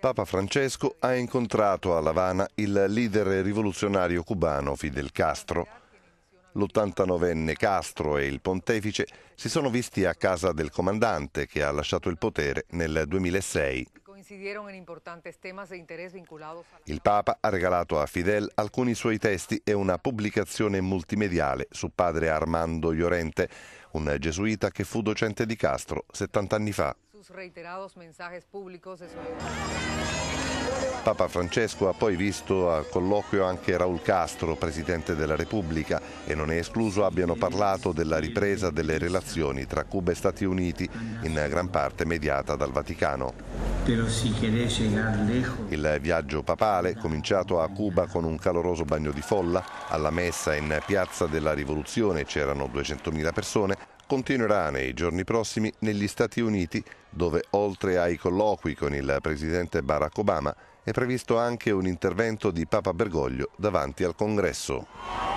Papa Francesco ha incontrato a Lavana il leader rivoluzionario cubano Fidel Castro. L'89enne Castro e il pontefice si sono visti a casa del comandante che ha lasciato il potere nel 2006. Il Papa ha regalato a Fidel alcuni suoi testi e una pubblicazione multimediale su padre Armando Llorente, un gesuita che fu docente di Castro 70 anni fa sus reiterados mensajes públicos de solidaridad. Papa Francesco ha poi visto a colloquio anche Raul Castro, Presidente della Repubblica, e non è escluso abbiano parlato della ripresa delle relazioni tra Cuba e Stati Uniti, in gran parte mediata dal Vaticano. Il viaggio papale, cominciato a Cuba con un caloroso bagno di folla, alla messa in Piazza della Rivoluzione c'erano 200.000 persone, continuerà nei giorni prossimi negli Stati Uniti, dove oltre ai colloqui con il presidente Barack Obama è previsto anche un intervento di Papa Bergoglio davanti al Congresso.